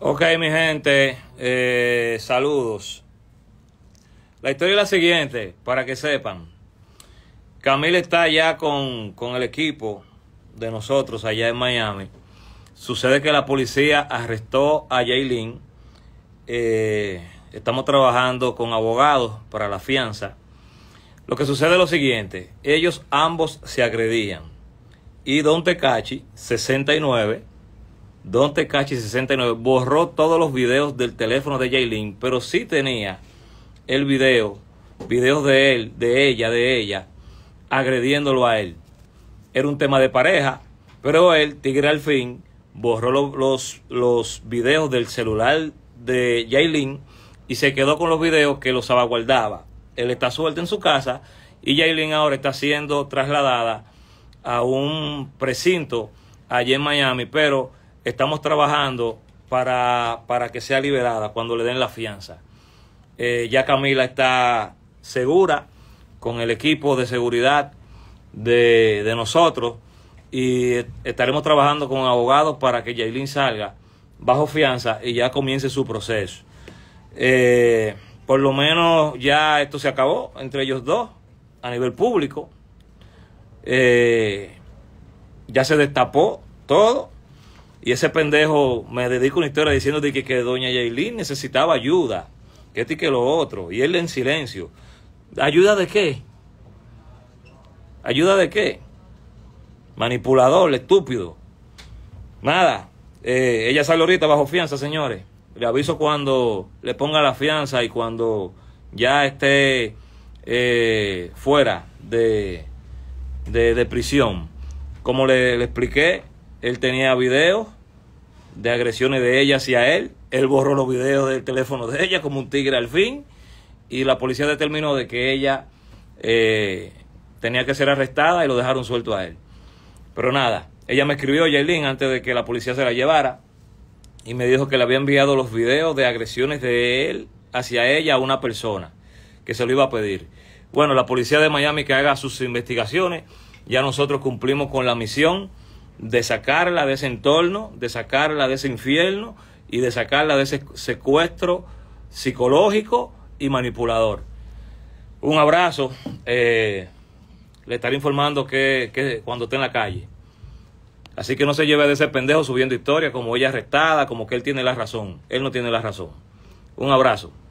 Ok, mi gente, eh, saludos. La historia es la siguiente, para que sepan. Camila está allá con, el equipo de nosotros allá en Miami. Sucede que la policía arrestó a Jaylin. Eh, estamos trabajando con abogados para la fianza. Lo que sucede es lo siguiente, ellos ambos se agredían y Don Tecachi 69, Don Tecachi 69 borró todos los videos del teléfono de Jaylin, pero sí tenía el video, videos de él, de ella, de ella, agrediéndolo a él. Era un tema de pareja, pero él, Tigre al fin, borró los, los, videos del celular de Jaylin y se quedó con los videos que los salvaguardaba. Él está suelto en su casa y Jaylin ahora está siendo trasladada a un precinto allí en Miami, pero estamos trabajando para, que sea liberada cuando le den la fianza. Eh, ya Camila está segura con el equipo de seguridad de, nosotros y estaremos trabajando con abogados para que Jailin salga bajo fianza y ya comience su proceso. Eh, por lo menos ya esto se acabó entre ellos dos a nivel público. Eh, ya se destapó todo. Y ese pendejo me dedico una historia diciendo que, doña Jailin necesitaba ayuda. Que este que lo otro. Y él en silencio. ¿Ayuda de qué? ¿Ayuda de qué? Manipulador, estúpido. Nada. Eh, ella sale ahorita bajo fianza, señores. Le aviso cuando le ponga la fianza y cuando ya esté eh, fuera de, de, prisión. Como le, expliqué, él tenía videos de agresiones de ella hacia él. Él borró los videos del teléfono de ella como un tigre al fin. Y la policía determinó de que ella eh, tenía que ser arrestada y lo dejaron suelto a él. Pero nada, ella me escribió, Yailin, antes de que la policía se la llevara. Y me dijo que le había enviado los videos de agresiones de él hacia ella a una persona que se lo iba a pedir. Bueno, la policía de Miami que haga sus investigaciones. Ya nosotros cumplimos con la misión de sacarla de ese entorno, de sacarla de ese infierno y de sacarla de ese secuestro psicológico y manipulador. Un abrazo. Eh, le estaré informando que, cuando esté en la calle. Así que no se lleve de ese pendejo subiendo historias como ella arrestada, como que él tiene la razón. Él no tiene la razón. Un abrazo.